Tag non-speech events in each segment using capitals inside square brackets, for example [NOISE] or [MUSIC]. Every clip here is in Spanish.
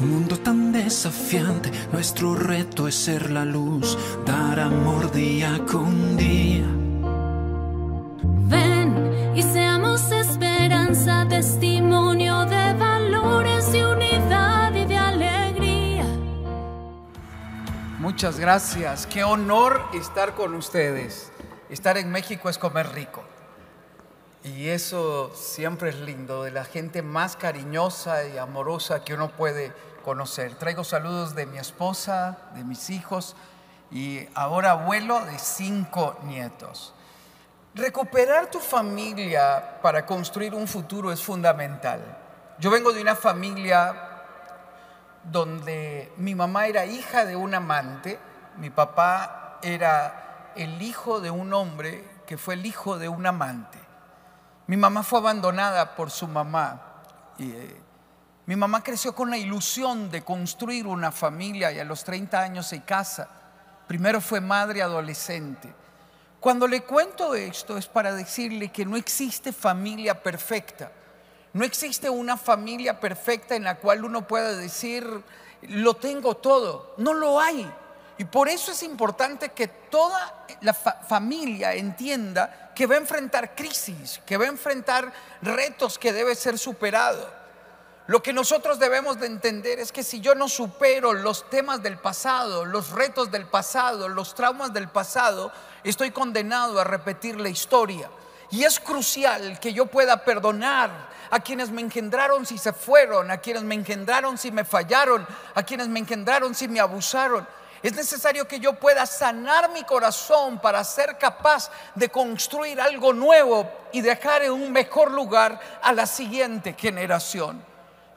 Un mundo tan desafiante, nuestro reto es ser la luz, dar amor día con día. Ven y seamos esperanza, testimonio de valores, de unidad y de alegría. Muchas gracias, qué honor estar con ustedes. Estar en México es comer rico. Y eso siempre es lindo, de la gente más cariñosa y amorosa que uno puede Traigo saludos de mi esposa, de mis hijos y ahora abuelo de cinco nietos. Recuperar tu familia para construir un futuro es fundamental. Yo vengo de una familia donde mi mamá era hija de un amante, mi papá era el hijo de un hombre que fue el hijo de un amante. Mi mamá fue abandonada por su mamá. Y, eh, mi mamá creció con la ilusión de construir una familia y a los 30 años se casa. Primero fue madre adolescente. Cuando le cuento esto es para decirle que no existe familia perfecta. No existe una familia perfecta en la cual uno pueda decir, lo tengo todo. No lo hay. Y por eso es importante que toda la familia entienda que va a enfrentar crisis, que va a enfrentar retos que debe ser superados. Lo que nosotros debemos de entender es que si yo no supero los temas del pasado, los retos del pasado, los traumas del pasado, estoy condenado a repetir la historia. Y es crucial que yo pueda perdonar a quienes me engendraron si se fueron, a quienes me engendraron si me fallaron, a quienes me engendraron si me abusaron. Es necesario que yo pueda sanar mi corazón para ser capaz de construir algo nuevo y dejar en un mejor lugar a la siguiente generación.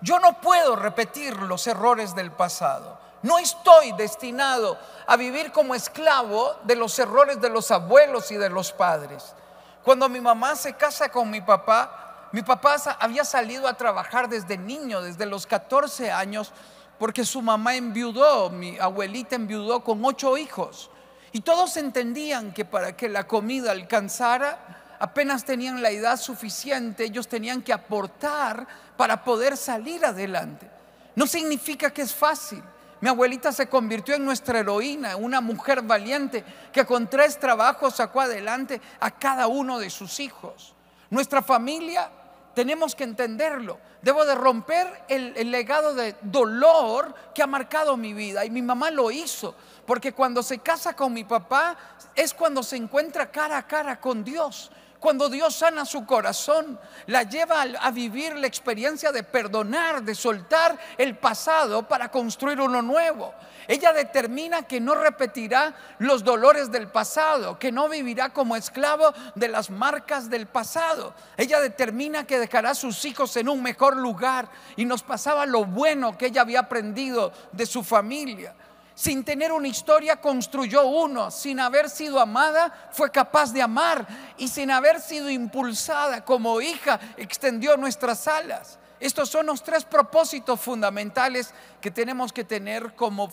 Yo no puedo repetir los errores del pasado. No estoy destinado a vivir como esclavo de los errores de los abuelos y de los padres. Cuando mi mamá se casa con mi papá, mi papá había salido a trabajar desde niño, desde los 14 años, porque su mamá enviudó, mi abuelita enviudó con ocho hijos. Y todos entendían que para que la comida alcanzara, apenas tenían la edad suficiente, ellos tenían que aportar para poder salir adelante. No significa que es fácil. Mi abuelita se convirtió en nuestra heroína, una mujer valiente que con tres trabajos sacó adelante a cada uno de sus hijos. Nuestra familia tenemos que entenderlo. Debo de romper el, el, legado de dolor que ha marcado mi vida. Y mi mamá lo hizo, porque cuando se casa con mi papá es cuando se encuentra cara a cara con Dios. Cuando Dios sana su corazón, la lleva a vivir la experiencia de perdonar, de soltar el pasado para construir uno nuevo. Ella determina que no repetirá los dolores del pasado, que no vivirá como esclavo de las marcas del pasado. Ella determina que dejará a sus hijos en un mejor lugar y nos pasaba lo bueno que ella había aprendido de su familia sin tener una historia, construyó uno. Sin haber sido amada, fue capaz de amar. Y sin haber sido impulsada como hija, extendió nuestras alas. Estos son los tres propósitos fundamentales que tenemos que tener como,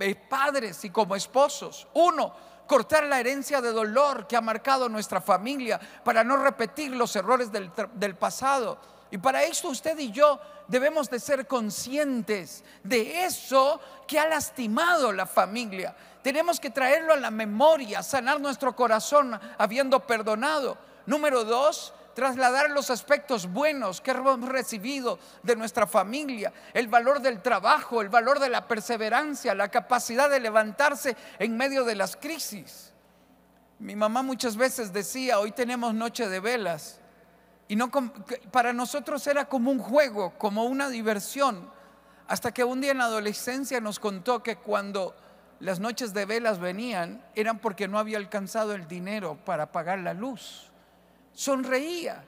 eh, padres y como esposos. Uno, cortar la herencia de dolor que ha marcado nuestra familia para no repetir los errores del pasado. Y para esto usted y yo debemos de ser conscientes de eso que ha lastimado la familia. Tenemos que traerlo a la memoria, sanar nuestro corazón habiendo perdonado. Número dos, trasladar los aspectos buenos que hemos recibido de nuestra familia, el valor del trabajo, el valor de la perseverancia, la capacidad de levantarse en medio de las crisis. Mi mamá muchas veces decía, hoy tenemos noche de velas y no, para nosotros era como un juego, como una diversión. Hasta que un día en la adolescencia nos contó que cuando las noches de velas venían, eran porque no había alcanzado el dinero para pagar la luz. Sonreía.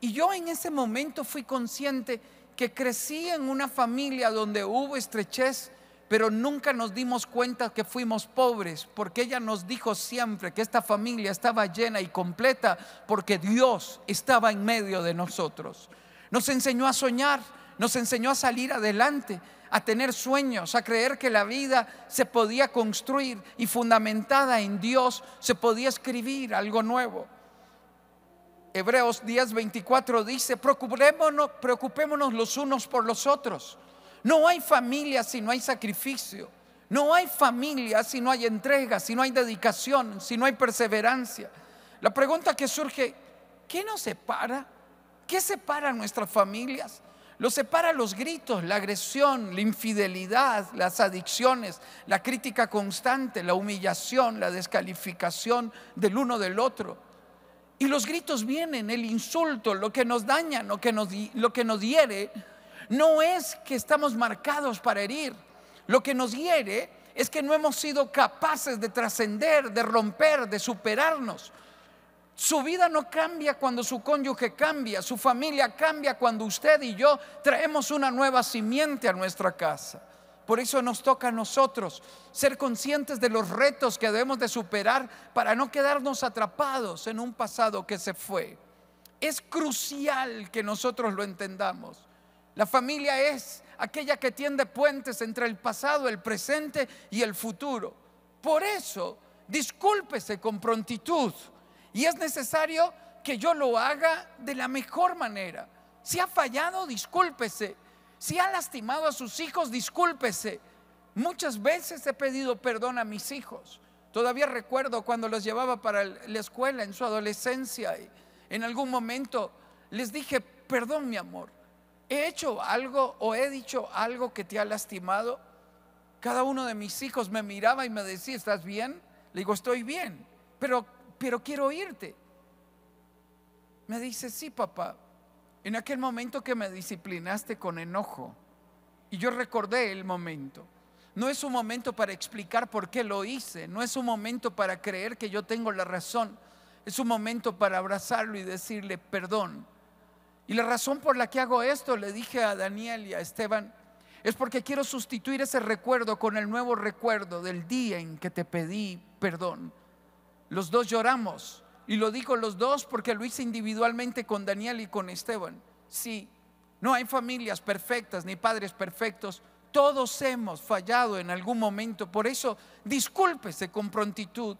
Y yo en ese momento fui consciente que crecí en una familia donde hubo estrechez pero nunca nos dimos cuenta que fuimos pobres, porque ella nos dijo siempre que esta familia estaba llena y completa, porque Dios estaba en medio de nosotros. Nos enseñó a soñar, nos enseñó a salir adelante, a tener sueños, a creer que la vida se podía construir y fundamentada en Dios se podía escribir algo nuevo. Hebreos 10:24 dice, preocupémonos, preocupémonos los unos por los otros no hay familia si no hay sacrificio. No hay familia si no hay entrega, si no hay dedicación, si no hay perseverancia. La pregunta que surge, ¿qué nos separa? ¿Qué separa nuestras familias? Lo separa los gritos, la agresión, la infidelidad, las adicciones, la crítica constante, la humillación, la descalificación del uno del otro. Y los gritos vienen, el insulto, lo que nos daña, lo que nos, lo que nos hiere, no es que estamos marcados para herir. Lo que nos hiere es que no hemos sido capaces de trascender, de romper, de superarnos. Su vida no cambia cuando su cónyuge cambia, su familia cambia cuando usted y yo traemos una nueva simiente a nuestra casa. Por eso nos toca a nosotros ser conscientes de los retos que debemos de superar para no quedarnos atrapados en un pasado que se fue. Es crucial que nosotros lo entendamos. La familia es aquella que tiende puentes entre el pasado, el presente y el futuro. Por eso, discúlpese con prontitud. Y es necesario que yo lo haga de la mejor manera. Si ha fallado, discúlpese. Si ha lastimado a sus hijos, discúlpese. Muchas veces he pedido perdón a mis hijos. Todavía recuerdo cuando los llevaba para la escuela en su adolescencia y en algún momento les dije, perdón mi amor, ¿He hecho algo o he dicho algo que te ha lastimado? Cada uno de mis hijos me miraba y me decía, ¿estás bien? Le digo, estoy bien, pero, pero quiero irte. Me dice, sí, papá, en aquel momento que me disciplinaste con enojo, y yo recordé el momento. No es un momento para explicar por qué lo hice, no es un momento para creer que yo tengo la razón, es un momento para abrazarlo y decirle, perdón, y la razón por la que hago esto, le dije a Daniel y a Esteban, es porque quiero sustituir ese recuerdo con el nuevo recuerdo del día en que te pedí perdón. Los dos lloramos y lo digo los dos porque lo hice individualmente con Daniel y con Esteban. Sí, no hay familias perfectas ni padres perfectos. Todos hemos fallado en algún momento. Por eso, discúlpese con prontitud.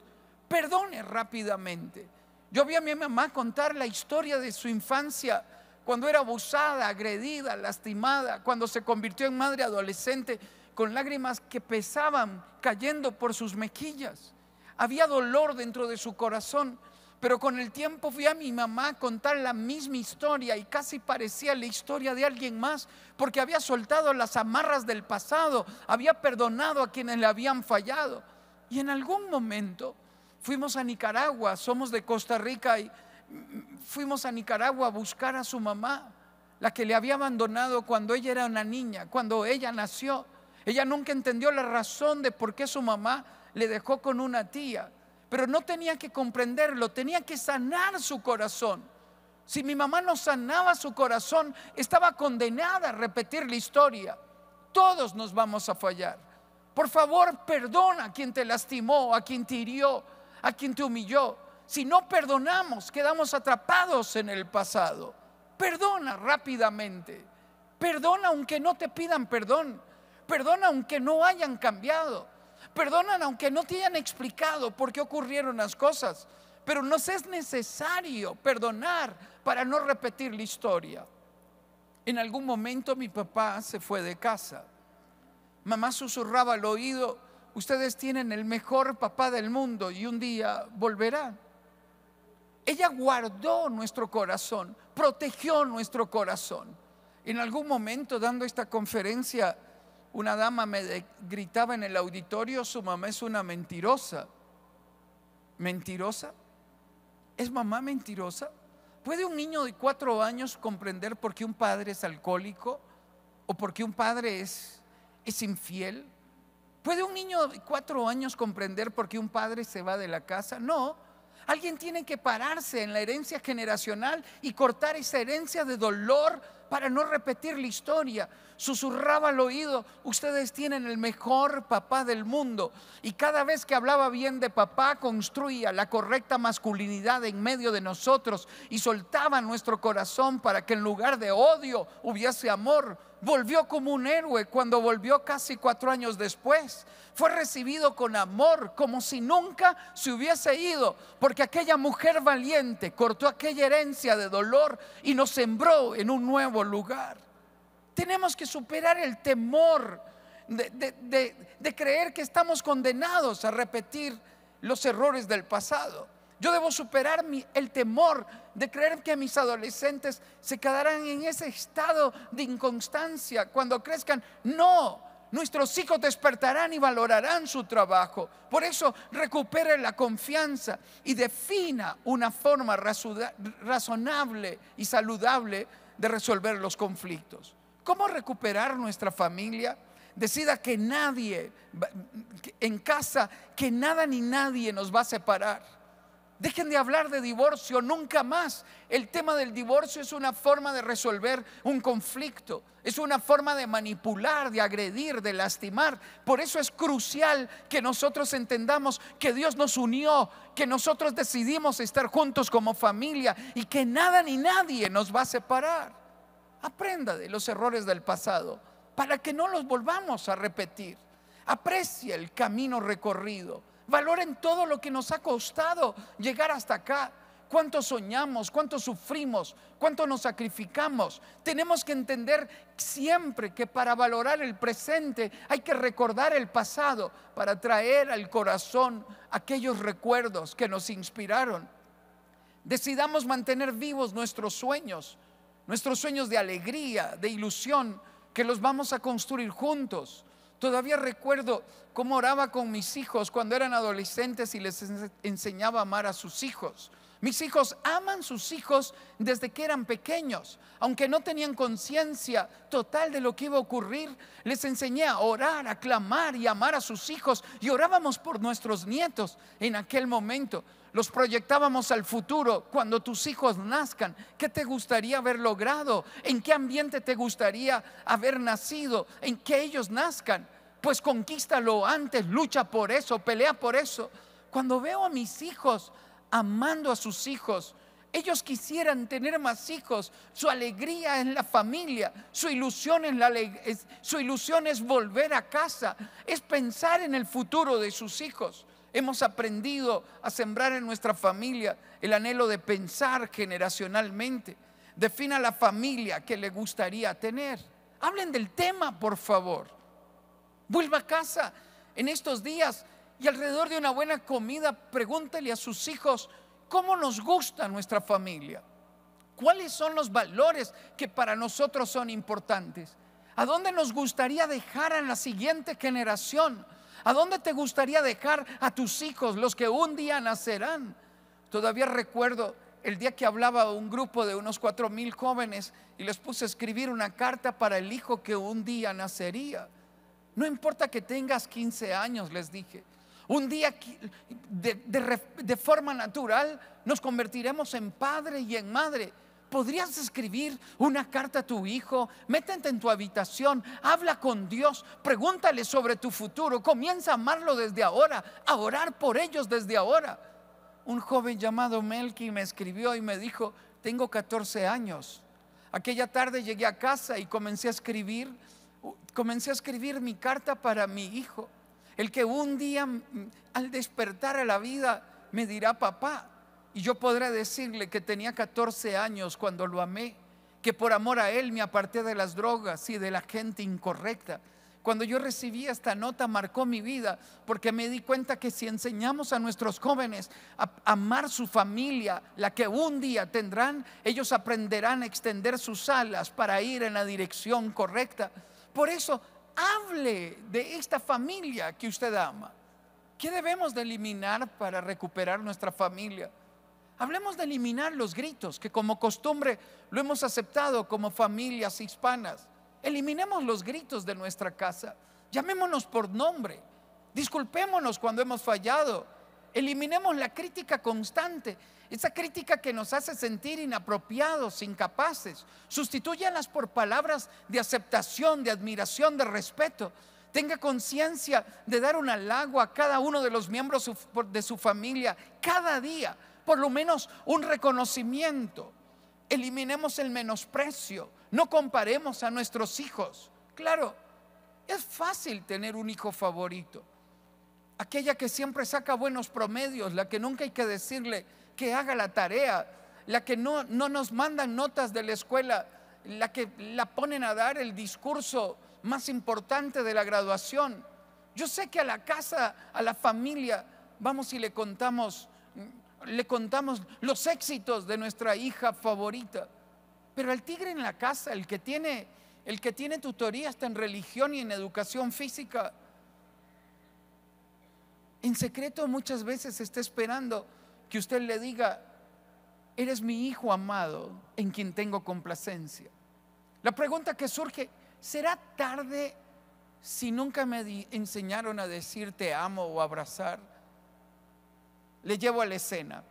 Perdone rápidamente. Yo vi a mi mamá contar la historia de su infancia cuando era abusada, agredida, lastimada, cuando se convirtió en madre adolescente, con lágrimas que pesaban cayendo por sus mejillas. Había dolor dentro de su corazón, pero con el tiempo fui a mi mamá a contar la misma historia y casi parecía la historia de alguien más, porque había soltado las amarras del pasado, había perdonado a quienes le habían fallado. Y en algún momento fuimos a Nicaragua, somos de Costa Rica y fuimos a Nicaragua a buscar a su mamá, la que le había abandonado cuando ella era una niña, cuando ella nació. Ella nunca entendió la razón de por qué su mamá le dejó con una tía, pero no tenía que comprenderlo, tenía que sanar su corazón. Si mi mamá no sanaba su corazón, estaba condenada a repetir la historia. Todos nos vamos a fallar. Por favor, perdona a quien te lastimó, a quien te hirió, a quien te humilló. Si no perdonamos, quedamos atrapados en el pasado. Perdona rápidamente. Perdona aunque no te pidan perdón. Perdona aunque no hayan cambiado. Perdona aunque no te hayan explicado por qué ocurrieron las cosas. Pero nos es necesario perdonar para no repetir la historia. En algún momento mi papá se fue de casa. Mamá susurraba al oído, ustedes tienen el mejor papá del mundo y un día volverá. Ella guardó nuestro corazón, protegió nuestro corazón. En algún momento, dando esta conferencia, una dama me gritaba en el auditorio, su mamá es una mentirosa. ¿Mentirosa? ¿Es mamá mentirosa? ¿Puede un niño de cuatro años comprender por qué un padre es alcohólico o por qué un padre es, infiel? ¿Puede un niño de cuatro años comprender por qué un padre se va de la casa? No, Alguien tiene que pararse en la herencia generacional y cortar esa herencia de dolor para no repetir la historia. Susurraba al oído, ustedes tienen el mejor papá del mundo. Y cada vez que hablaba bien de papá, construía la correcta masculinidad en medio de nosotros y soltaba nuestro corazón para que en lugar de odio hubiese amor volvió como un héroe cuando volvió casi cuatro años después. Fue recibido con amor, como si nunca se hubiese ido, porque aquella mujer valiente cortó aquella herencia de dolor y nos sembró en un nuevo lugar. Tenemos que superar el temor de, de creer que estamos condenados a repetir los errores del pasado. Yo debo superar el temor de creer que mis adolescentes se quedarán en ese estado de inconstancia cuando crezcan. No, nuestros hijos despertarán y valorarán su trabajo. Por eso recupere la confianza y defina una forma razonable y saludable de resolver los conflictos. ¿Cómo recuperar nuestra familia? Decida que nadie en casa, que nada ni nadie nos va a separar. Dejen de hablar de divorcio nunca más. El tema del divorcio es una forma de resolver un conflicto, es una forma de manipular, de agredir, de lastimar. Por eso es crucial que nosotros entendamos que Dios nos unió, que nosotros decidimos estar juntos como familia y que nada ni nadie nos va a separar. Aprenda de los errores del pasado para que no los volvamos a repetir. Aprecie el camino recorrido Valoren todo lo que nos ha costado llegar hasta acá. Cuánto soñamos, cuánto sufrimos, cuánto nos sacrificamos. Tenemos que entender siempre que para valorar el presente hay que recordar el pasado para traer al corazón aquellos recuerdos que nos inspiraron. Decidamos mantener vivos nuestros sueños, nuestros sueños de alegría, de ilusión, que los vamos a construir juntos. Todavía recuerdo cómo oraba con mis hijos cuando eran adolescentes y les enseñaba a amar a sus hijos. Mis hijos aman sus hijos desde que eran pequeños, aunque no tenían conciencia total de lo que iba a ocurrir. Les enseñé a orar, a clamar y amar a sus hijos y orábamos por nuestros nietos en aquel momento. Los proyectábamos al futuro, cuando tus hijos nazcan, ¿qué te gustaría haber logrado? ¿En qué ambiente te gustaría haber nacido? ¿En qué ellos nazcan? pues conquístalo antes, lucha por eso, pelea por eso. Cuando veo a mis hijos amando a sus hijos, ellos quisieran tener más hijos, su alegría es la familia, su ilusión es, la, su ilusión es volver a casa, es pensar en el futuro de sus hijos. Hemos aprendido a sembrar en nuestra familia el anhelo de pensar generacionalmente. Defina la familia que le gustaría tener. Hablen del tema, por favor. Vuelva a casa en estos días y alrededor de una buena comida pregúntele a sus hijos cómo nos gusta nuestra familia, cuáles son los valores que para nosotros son importantes, a dónde nos gustaría dejar a la siguiente generación, a dónde te gustaría dejar a tus hijos, los que un día nacerán. Todavía recuerdo el día que hablaba a un grupo de unos cuatro mil jóvenes y les puse a escribir una carta para el hijo que un día nacería. No importa que tengas 15 años, les dije. Un día de, forma natural nos convertiremos en padre y en madre. Podrías escribir una carta a tu hijo, métete en tu habitación, habla con Dios, pregúntale sobre tu futuro, comienza a amarlo desde ahora, a orar por ellos desde ahora. Un joven llamado Melky me escribió y me dijo, tengo 14 años. Aquella tarde llegué a casa y comencé a escribir comencé a escribir mi carta para mi hijo, el que un día mm, al despertar a la vida me dirá papá, y yo podré decirle que tenía 14 años cuando lo amé, que por amor a él me aparté de las drogas y de la gente incorrecta. Cuando yo recibí esta nota marcó mi vida porque me di cuenta que si enseñamos a nuestros jóvenes a amar su familia, la que un día tendrán, ellos aprenderán a extender sus alas para ir en la dirección correcta. Por eso, hable de esta familia que usted ama. ¿Qué debemos de eliminar para recuperar nuestra familia? Hablemos de eliminar los gritos, que como costumbre lo hemos aceptado como familias hispanas. Eliminemos los gritos de nuestra casa. Llamémonos por nombre. Disculpémonos cuando hemos fallado. Eliminemos la crítica constante, esa crítica que nos hace sentir inapropiados, incapaces. Sustituyanlas por palabras de aceptación, de admiración, de respeto. Tenga conciencia de dar un halago a cada uno de los miembros de su familia cada día, por lo menos un reconocimiento. Eliminemos el menosprecio, no comparemos a nuestros hijos. Claro, es fácil tener un hijo favorito aquella que siempre saca buenos promedios, la que nunca hay que decirle que haga la tarea, la que no, nos mandan notas de la escuela, la que la ponen a dar el discurso más importante de la graduación. Yo sé que a la casa, a la familia, vamos y le contamos, le contamos los éxitos de nuestra hija favorita. Pero el tigre en la casa, el que tiene, el que tiene tutoría hasta en religión y en educación física, en secreto muchas veces está esperando que usted le diga, eres mi hijo amado en quien tengo complacencia. La pregunta que surge, ¿será tarde si nunca me enseñaron a decir te amo o abrazar? Le llevo a la escena.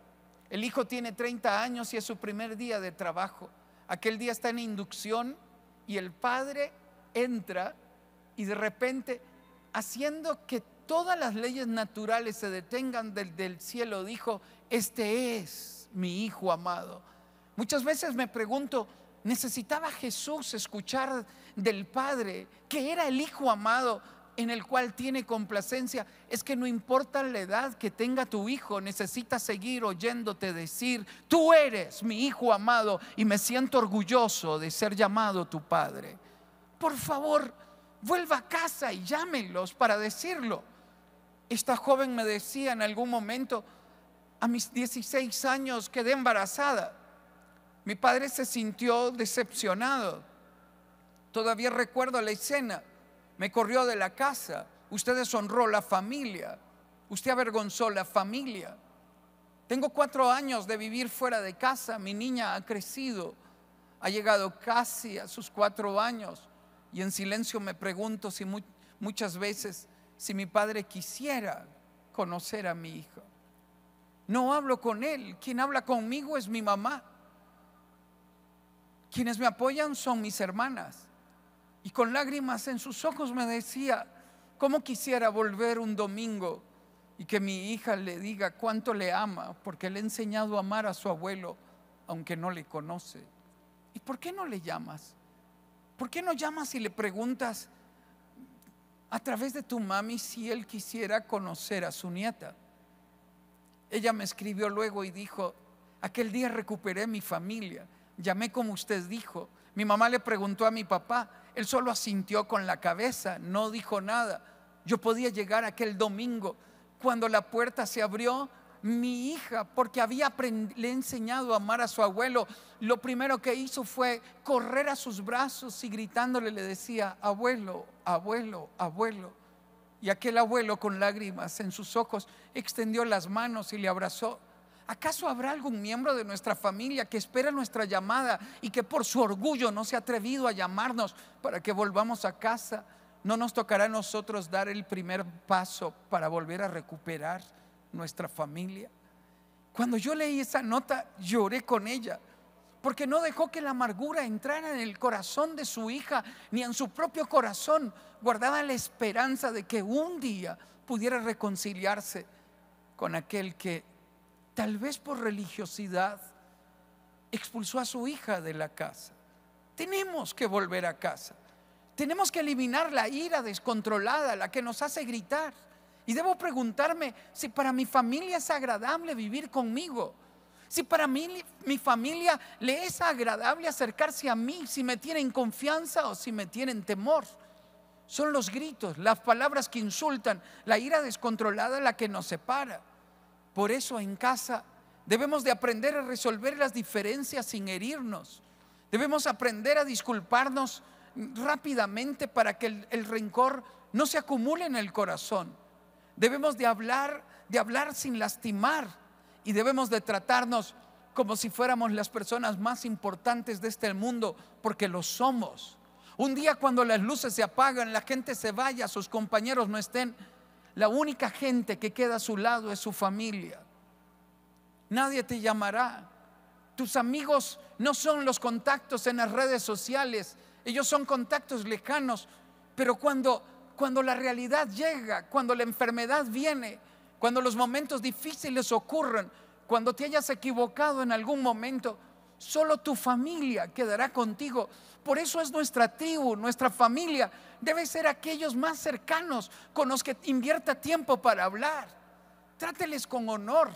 El hijo tiene 30 años y es su primer día de trabajo. Aquel día está en inducción y el padre entra y de repente, haciendo que todas las leyes naturales se detengan del cielo, dijo, este es mi Hijo amado. Muchas veces me pregunto, ¿necesitaba Jesús escuchar del Padre que era el Hijo amado en el cual tiene complacencia? Es que no importa la edad que tenga tu hijo, Necesita seguir oyéndote decir, tú eres mi Hijo amado y me siento orgulloso de ser llamado tu Padre. Por favor, vuelva a casa y llámenlos para decirlo. Esta joven me decía en algún momento, a mis 16 años quedé embarazada. Mi padre se sintió decepcionado. Todavía recuerdo la escena. Me corrió de la casa. Usted deshonró la familia. Usted avergonzó la familia. Tengo cuatro años de vivir fuera de casa. Mi niña ha crecido. Ha llegado casi a sus cuatro años. Y en silencio me pregunto si muchas veces si mi padre quisiera conocer a mi hijo. No hablo con él, quien habla conmigo es mi mamá. Quienes me apoyan son mis hermanas. Y con lágrimas en sus ojos me decía, ¿cómo quisiera volver un domingo y que mi hija le diga cuánto le ama? Porque le he enseñado a amar a su abuelo, aunque no le conoce. ¿Y por qué no le llamas? ¿Por qué no llamas y le preguntas? a través de tu mami si él quisiera conocer a su nieta. Ella me escribió luego y dijo, aquel día recuperé mi familia, llamé como usted dijo. Mi mamá le preguntó a mi papá, él solo asintió con la cabeza, no dijo nada. Yo podía llegar aquel domingo. Cuando la puerta se abrió, mi hija, porque había le enseñado a amar a su abuelo, lo primero que hizo fue correr a sus brazos y gritándole le decía, abuelo, abuelo, abuelo. Y aquel abuelo con lágrimas en sus ojos extendió las manos y le abrazó. ¿Acaso habrá algún miembro de nuestra familia que espera nuestra llamada y que por su orgullo no se ha atrevido a llamarnos para que volvamos a casa? No nos tocará a nosotros dar el primer paso para volver a recuperar nuestra familia. Cuando yo leí esa nota, lloré con ella, porque no dejó que la amargura entrara en el corazón de su hija, ni en su propio corazón. Guardaba la esperanza de que un día pudiera reconciliarse con aquel que, tal vez por religiosidad, expulsó a su hija de la casa. Tenemos que volver a casa. Tenemos que eliminar la ira descontrolada, la que nos hace gritar y debo preguntarme si para mi familia es agradable vivir conmigo. Si para mí mi familia le es agradable acercarse a mí, si me tienen confianza o si me tienen temor. Son los gritos, las palabras que insultan, la ira descontrolada la que nos separa. Por eso en casa debemos de aprender a resolver las diferencias sin herirnos. Debemos aprender a disculparnos rápidamente para que el, el rencor no se acumule en el corazón. Debemos de hablar, de hablar sin lastimar y debemos de tratarnos como si fuéramos las personas más importantes de este mundo, porque lo somos. Un día cuando las luces se apagan, la gente se vaya, sus compañeros no estén, la única gente que queda a su lado es su familia. Nadie te llamará. Tus amigos no son los contactos en las redes sociales, ellos son contactos lejanos, pero cuando cuando la realidad llega, cuando la enfermedad viene, cuando los momentos difíciles ocurren, cuando te hayas equivocado en algún momento, solo tu familia quedará contigo. Por eso es nuestra tribu, nuestra familia. Debe ser aquellos más cercanos con los que invierta tiempo para hablar. Tráteles con honor,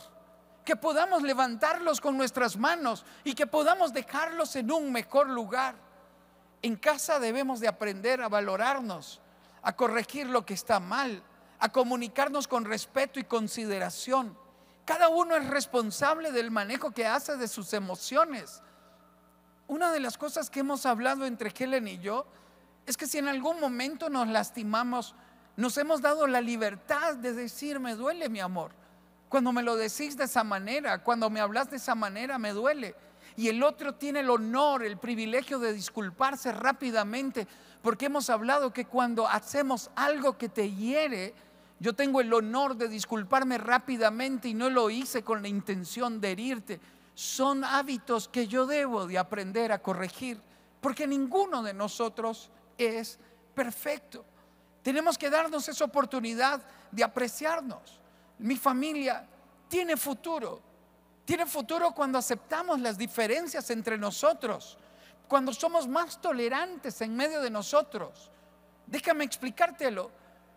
que podamos levantarlos con nuestras manos y que podamos dejarlos en un mejor lugar. En casa debemos de aprender a valorarnos a corregir lo que está mal, a comunicarnos con respeto y consideración. Cada uno es responsable del manejo que hace de sus emociones. Una de las cosas que hemos hablado entre Helen y yo es que si en algún momento nos lastimamos, nos hemos dado la libertad de decir, me duele mi amor. Cuando me lo decís de esa manera, cuando me hablas de esa manera, me duele y el otro tiene el honor, el privilegio de disculparse rápidamente, porque hemos hablado que cuando hacemos algo que te hiere, yo tengo el honor de disculparme rápidamente y no lo hice con la intención de herirte. Son hábitos que yo debo de aprender a corregir, porque ninguno de nosotros es perfecto. Tenemos que darnos esa oportunidad de apreciarnos. Mi familia tiene futuro. Tiene futuro cuando aceptamos las diferencias entre nosotros, cuando somos más tolerantes en medio de nosotros. Déjame explicártelo.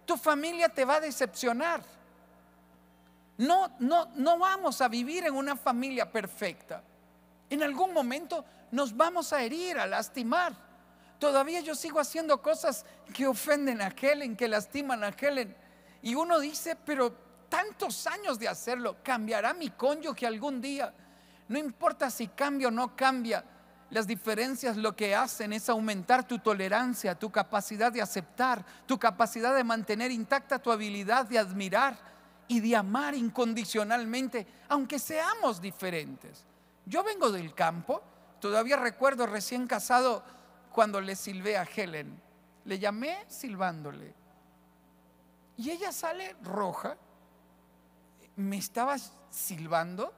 Tu familia te va a decepcionar. No, no, no vamos a vivir en una familia perfecta. En algún momento nos vamos a herir, a lastimar. Todavía yo sigo haciendo cosas que ofenden a Helen, que lastiman a Helen. Y uno dice, pero tantos años de hacerlo, cambiará mi cónyuge algún día. No importa si cambia o no cambia, las diferencias lo que hacen es aumentar tu tolerancia, tu capacidad de aceptar, tu capacidad de mantener intacta tu habilidad de admirar y de amar incondicionalmente, aunque seamos diferentes. Yo vengo del campo, todavía recuerdo recién casado cuando le silbé a Helen, le llamé silbándole. Y ella sale roja ¿me estabas silbando?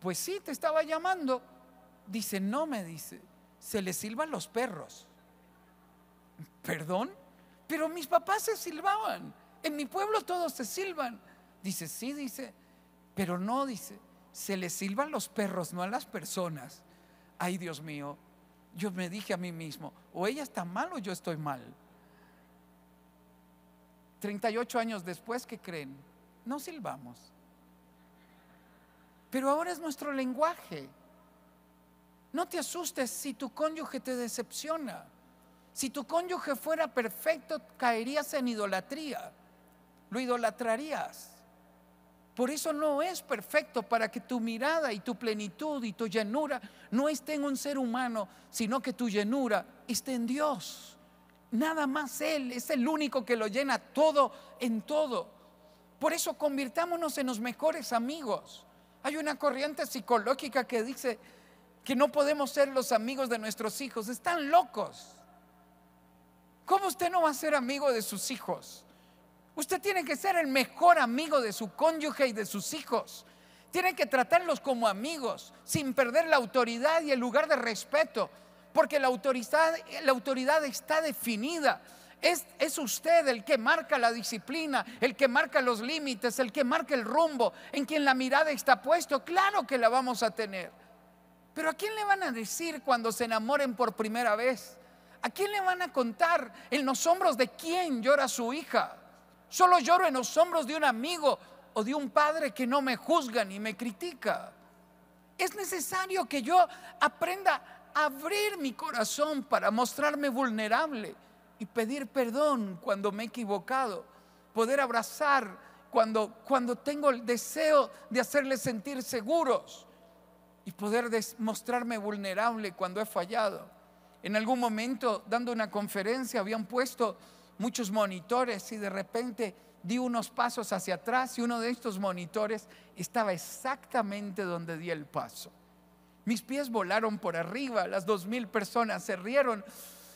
Pues sí, te estaba llamando. Dice, no, me dice, se le silban los perros. ¿Perdón? Pero mis papás se silbaban. En mi pueblo todos se silban. Dice, sí, dice, pero no, dice, se le silban los perros, no a las personas. Ay, Dios mío, yo me dije a mí mismo, o ella está mal o yo estoy mal. 38 años después, ¿qué creen? no silbamos. Pero ahora es nuestro lenguaje. No te asustes si tu cónyuge te decepciona. Si tu cónyuge fuera perfecto, caerías en idolatría. Lo idolatrarías. Por eso no es perfecto para que tu mirada y tu plenitud y tu llenura no esté en un ser humano, sino que tu llenura esté en Dios. Nada más Él es el único que lo llena todo en todo. Por eso convirtámonos en los mejores amigos. Hay una corriente psicológica que dice que no podemos ser los amigos de nuestros hijos. Están locos. ¿Cómo usted no va a ser amigo de sus hijos? Usted tiene que ser el mejor amigo de su cónyuge y de sus hijos. Tiene que tratarlos como amigos, sin perder la autoridad y el lugar de respeto, porque la autoridad, la autoridad está definida. Es, usted el que marca la disciplina, el que marca los límites, el que marca el rumbo, en quien la mirada está puesta. Claro que la vamos a tener. Pero ¿a quién le van a decir cuando se enamoren por primera vez? ¿A quién le van a contar en los hombros de quién llora su hija? Solo lloro en los hombros de un amigo o de un padre que no me juzga ni me critica. Es necesario que yo aprenda a abrir mi corazón para mostrarme vulnerable y pedir perdón cuando me he equivocado, poder abrazar cuando, cuando tengo el deseo de hacerles sentir seguros y poder mostrarme vulnerable cuando he fallado. En algún momento, dando una conferencia, habían puesto muchos monitores y de repente di unos pasos hacia atrás y uno de estos monitores estaba exactamente donde di el paso. Mis pies volaron por arriba, las dos mil personas se rieron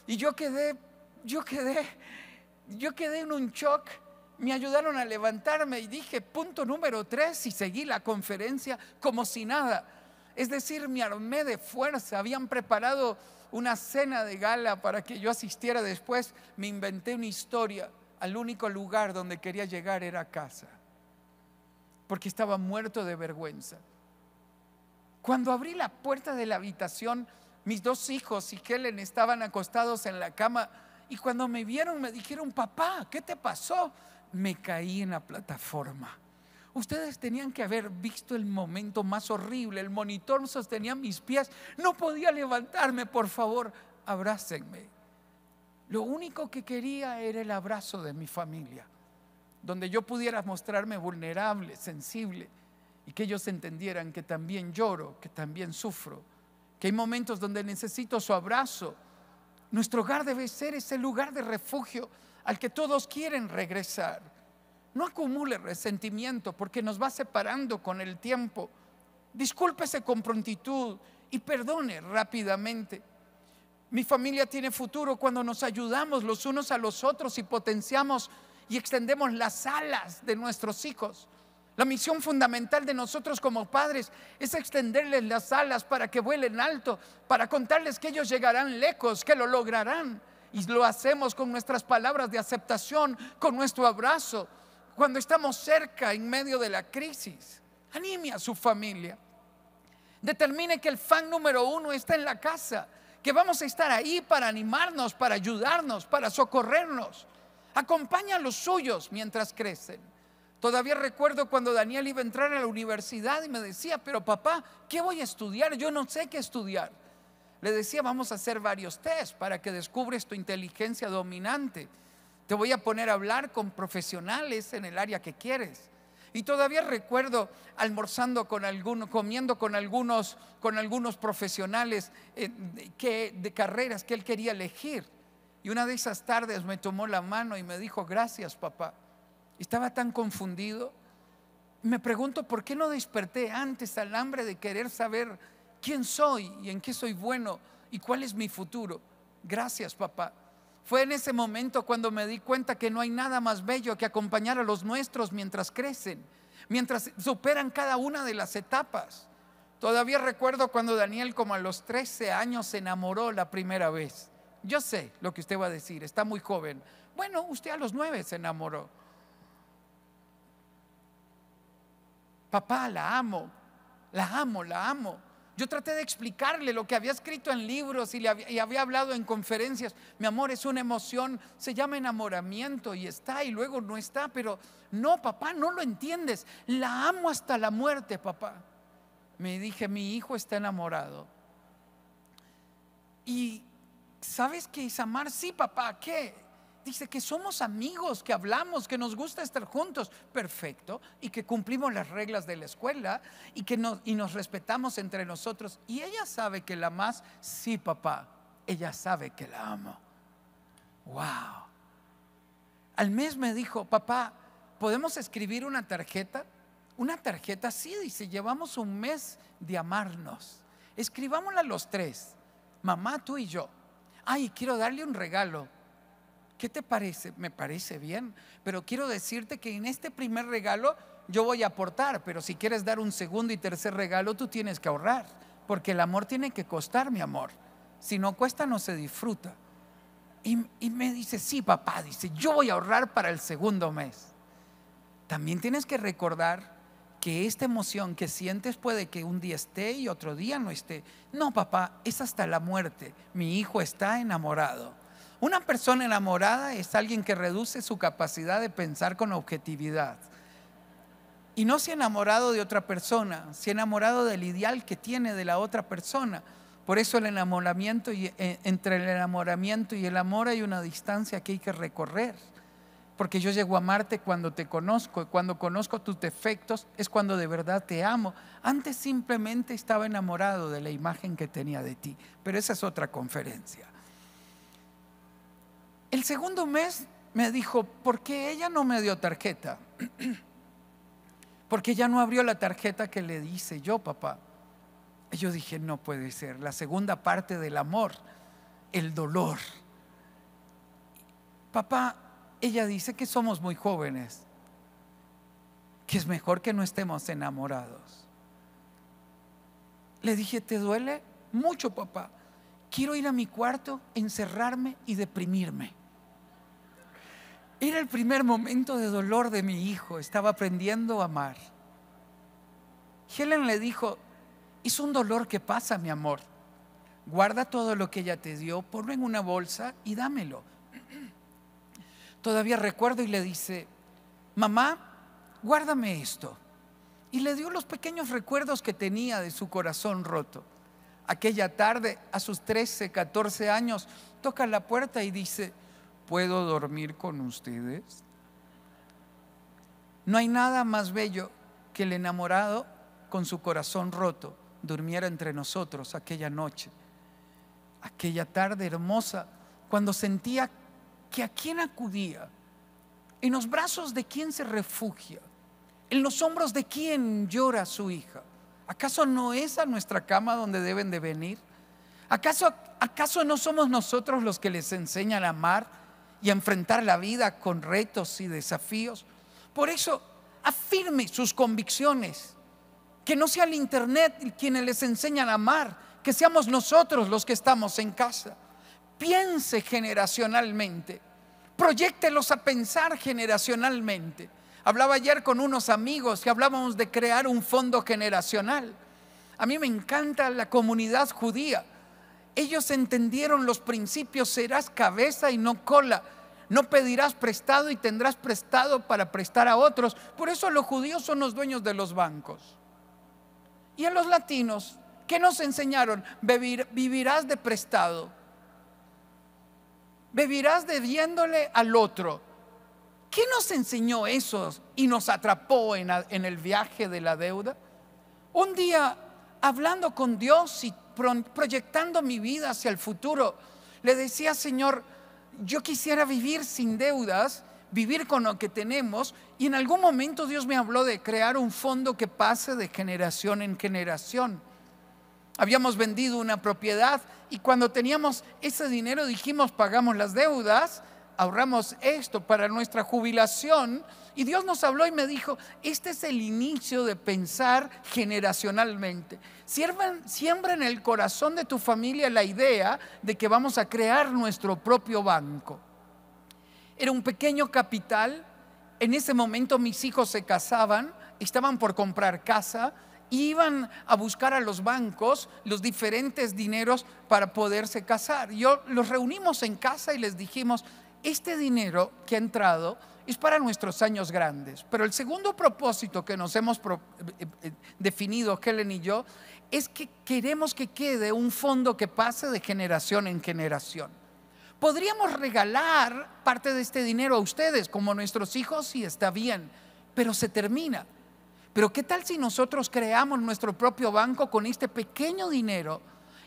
y yo quedé yo quedé, yo quedé en un shock. Me ayudaron a levantarme y dije, punto número tres, y seguí la conferencia como si nada. Es decir, me armé de fuerza, habían preparado una cena de gala para que yo asistiera después, me inventé una historia. Al único lugar donde quería llegar era casa, porque estaba muerto de vergüenza. Cuando abrí la puerta de la habitación, mis dos hijos y Helen estaban acostados en la cama y cuando me vieron me dijeron, papá, ¿qué te pasó? Me caí en la plataforma. Ustedes tenían que haber visto el momento más horrible. El monitor sostenía mis pies. No podía levantarme. Por favor, abrácenme. Lo único que quería era el abrazo de mi familia, donde yo pudiera mostrarme vulnerable, sensible, y que ellos entendieran que también lloro, que también sufro, que hay momentos donde necesito su abrazo nuestro hogar debe ser ese lugar de refugio al que todos quieren regresar. No acumule resentimiento porque nos va separando con el tiempo. Discúlpese con prontitud y perdone rápidamente. Mi familia tiene futuro cuando nos ayudamos los unos a los otros y potenciamos y extendemos las alas de nuestros hijos. La misión fundamental de nosotros como padres es extenderles las alas para que vuelen alto, para contarles que ellos llegarán lejos, que lo lograrán. Y lo hacemos con nuestras palabras de aceptación, con nuestro abrazo, cuando estamos cerca en medio de la crisis. Anime a su familia. Determine que el fan número uno está en la casa, que vamos a estar ahí para animarnos, para ayudarnos, para socorrernos. Acompaña a los suyos mientras crecen. Todavía recuerdo cuando Daniel iba a entrar a la universidad y me decía, pero papá, ¿qué voy a estudiar? Yo no sé qué estudiar. Le decía, vamos a hacer varios test para que descubres tu inteligencia dominante. Te voy a poner a hablar con profesionales en el área que quieres. Y todavía recuerdo almorzando con algunos, comiendo con algunos, con algunos profesionales eh, de carreras que él quería elegir. Y una de esas tardes me tomó la mano y me dijo, gracias papá estaba tan confundido. Me pregunto por qué no desperté antes al hambre de querer saber quién soy y en qué soy bueno y cuál es mi futuro. Gracias, papá. Fue en ese momento cuando me di cuenta que no hay nada más bello que acompañar a los nuestros mientras crecen, mientras superan cada una de las etapas. Todavía recuerdo cuando Daniel como a los 13 años se enamoró la primera vez. Yo sé lo que usted va a decir, está muy joven. Bueno, usted a los 9 se enamoró. papá, la amo, la amo, la amo. Yo traté de explicarle lo que había escrito en libros y, le había, hablado en conferencias. Mi amor es una emoción, se llama enamoramiento y está y luego no está, pero no, papá, no lo entiendes. La amo hasta la muerte, papá. Me dije, mi hijo está enamorado. Y ¿sabes que amar, Sí, papá, ¿qué? dice que somos amigos, que hablamos, que nos gusta estar juntos, perfecto, y que cumplimos las reglas de la escuela y que nos, nos respetamos entre nosotros. Y ella sabe que la más sí, papá, ella sabe que la amo. ¡Wow! Al mes me dijo, papá, ¿podemos escribir una tarjeta? Una tarjeta, sí, dice, llevamos un mes de amarnos. Escribámosla los tres, mamá, tú y yo. Ay, quiero darle un regalo ¿Qué te parece? Me parece bien, pero quiero decirte que en este primer regalo yo voy a aportar, pero si quieres dar un segundo y tercer regalo, tú tienes que ahorrar, porque el amor tiene que costar, mi amor. Si no cuesta, no se disfruta. Y, me dice, sí, papá, dice, yo voy a ahorrar para el segundo mes. También tienes que recordar que esta emoción que sientes puede que un día esté y otro día no esté. No, papá, es hasta la muerte. Mi hijo está enamorado. Una persona enamorada es alguien que reduce su capacidad de pensar con objetividad. Y no se ha enamorado de otra persona, se ha enamorado del ideal que tiene de la otra persona. Por eso el enamoramiento y, eh, entre el enamoramiento y el amor hay una distancia que hay que recorrer. Porque yo llego a amarte cuando te conozco, y cuando conozco tus defectos es cuando de verdad te amo. Antes simplemente estaba enamorado de la imagen que tenía de ti, pero esa es otra conferencia. El segundo mes me dijo, ¿por qué ella no me dio tarjeta? [CLEARS THROAT] Porque ella no abrió la tarjeta que le hice yo, papá. Y yo dije, no puede ser. La segunda parte del amor, el dolor. Papá, ella dice que somos muy jóvenes, que es mejor que no estemos enamorados. Le dije, ¿te duele? Mucho, papá. Quiero ir a mi cuarto, encerrarme y deprimirme. Era el primer momento de dolor de mi hijo, estaba aprendiendo a amar. Helen le dijo, es un dolor que pasa, mi amor. Guarda todo lo que ella te dio, ponlo en una bolsa y dámelo. [CLEARS THROAT] Todavía recuerdo y le dice, mamá, guárdame esto. Y le dio los pequeños recuerdos que tenía de su corazón roto. Aquella tarde, a sus 13, 14 años, toca la puerta y dice, puedo dormir con ustedes. No hay nada más bello que el enamorado con su corazón roto durmiera entre nosotros aquella noche, aquella tarde hermosa, cuando sentía que a quién acudía, en los brazos de quién se refugia, en los hombros de quién llora su hija. ¿Acaso no es a nuestra cama donde deben de venir? ¿Acaso, ¿Acaso no somos nosotros los que les enseñan a amar? y enfrentar la vida con retos y desafíos. Por eso, afirme sus convicciones. Que no sea el Internet quienes les enseñan a amar, que seamos nosotros los que estamos en casa. Piense generacionalmente, Proyéctelos a pensar generacionalmente. Hablaba ayer con unos amigos y hablábamos de crear un fondo generacional. A mí me encanta la comunidad judía ellos entendieron los principios, serás cabeza y no cola. No pedirás prestado y tendrás prestado para prestar a otros. Por eso los judíos son los dueños de los bancos. Y a los latinos, ¿qué nos enseñaron? vivirás de prestado. Vivirás debiéndole al otro. ¿Qué nos enseñó eso y nos atrapó en, en el viaje de la deuda? Un día, hablando con Dios y proyectando mi vida hacia el futuro, le decía, Señor, yo quisiera vivir sin deudas, vivir con lo que tenemos, y en algún momento Dios me habló de crear un fondo que pase de generación en generación. Habíamos vendido una propiedad y cuando teníamos ese dinero dijimos, pagamos las deudas ahorramos esto para nuestra jubilación. Y Dios nos habló y me dijo, este es el inicio de pensar generacionalmente. siembra en el corazón de tu familia la idea de que vamos a crear nuestro propio banco. Era un pequeño capital. En ese momento mis hijos se casaban, estaban por comprar casa iban a buscar a los bancos los diferentes dineros para poderse casar. Yo los reunimos en casa y les dijimos, este dinero que ha entrado es para nuestros años grandes. Pero el segundo propósito que nos hemos eh, eh, definido, Helen y yo, es que queremos que quede un fondo que pase de generación en generación. Podríamos regalar parte de este dinero a ustedes, como nuestros hijos, y está bien, pero se termina. Pero ¿qué tal si nosotros creamos nuestro propio banco con este pequeño dinero?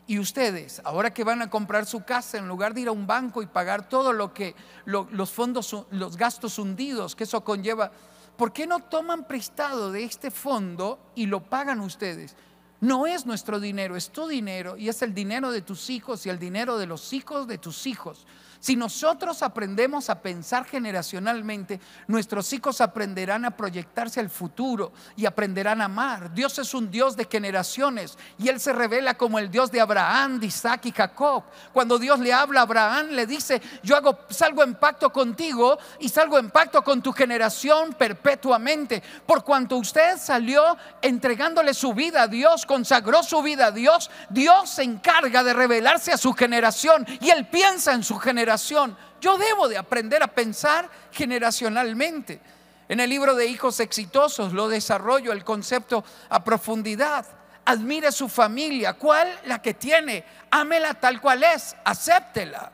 Y ustedes, ahora que van a comprar su casa, en lugar de ir a un banco y pagar todo lo que los fondos, los gastos hundidos que eso conlleva, ¿por qué no toman prestado de este fondo y lo pagan ustedes? No es nuestro dinero, es tu dinero y es el dinero de tus hijos y el dinero de los hijos de tus hijos. Si nosotros aprendemos a pensar generacionalmente, nuestros hijos aprenderán a proyectarse al futuro y aprenderán a amar. Dios es un Dios de generaciones y Él se revela como el Dios de Abraham, de Isaac y Jacob. Cuando Dios le habla a Abraham, le dice, yo hago, salgo en pacto contigo y salgo en pacto con tu generación perpetuamente. Por cuanto usted salió entregándole su vida a Dios consagró su vida a Dios, Dios se encarga de revelarse a su generación y Él piensa en su generación. Yo debo de aprender a pensar generacionalmente. En el libro de Hijos Exitosos lo desarrollo el concepto a profundidad. Admire su familia, cuál la que tiene, ámela tal cual es, acéptela.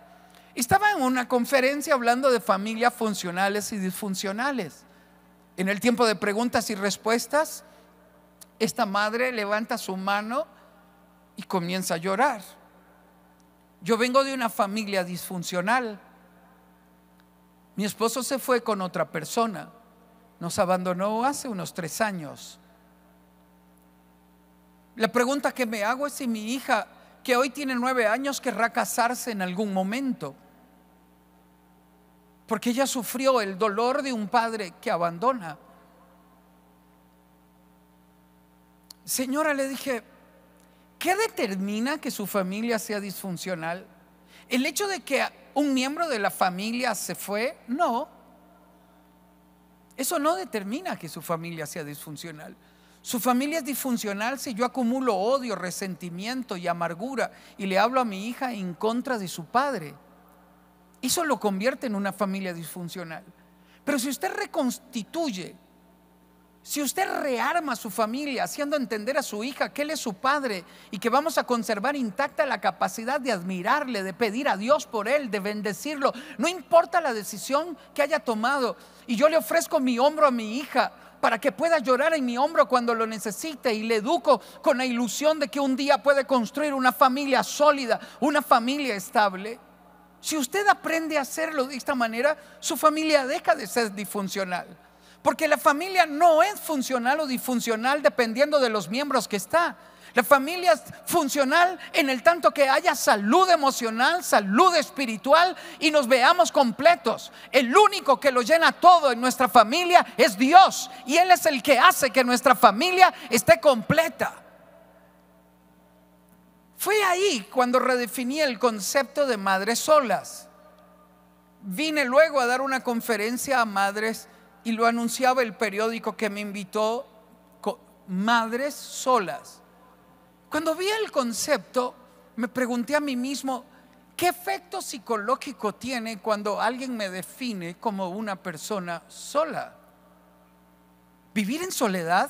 Estaba en una conferencia hablando de familias funcionales y disfuncionales. En el tiempo de preguntas y respuestas, esta madre levanta su mano y comienza a llorar. Yo vengo de una familia disfuncional. Mi esposo se fue con otra persona. Nos abandonó hace unos tres años. La pregunta que me hago es si mi hija, que hoy tiene nueve años, querrá casarse en algún momento. Porque ella sufrió el dolor de un padre que abandona. Señora, le dije, ¿qué determina que su familia sea disfuncional? ¿El hecho de que un miembro de la familia se fue? No. Eso no determina que su familia sea disfuncional. Su familia es disfuncional si yo acumulo odio, resentimiento y amargura y le hablo a mi hija en contra de su padre. Eso lo convierte en una familia disfuncional. Pero si usted reconstituye si usted rearma a su familia haciendo entender a su hija que Él es su padre y que vamos a conservar intacta la capacidad de admirarle, de pedir a Dios por Él, de bendecirlo, no importa la decisión que haya tomado. Y yo le ofrezco mi hombro a mi hija para que pueda llorar en mi hombro cuando lo necesite y le educo con la ilusión de que un día puede construir una familia sólida, una familia estable. Si usted aprende a hacerlo de esta manera, su familia deja de ser disfuncional porque la familia no es funcional o disfuncional dependiendo de los miembros que está. La familia es funcional en el tanto que haya salud emocional, salud espiritual y nos veamos completos. El único que lo llena todo en nuestra familia es Dios y Él es el que hace que nuestra familia esté completa. Fue ahí cuando redefiní el concepto de madres solas. Vine luego a dar una conferencia a madres y lo anunciaba el periódico que me invitó, Madres Solas. Cuando vi el concepto, me pregunté a mí mismo, ¿qué efecto psicológico tiene cuando alguien me define como una persona sola? ¿Vivir en soledad?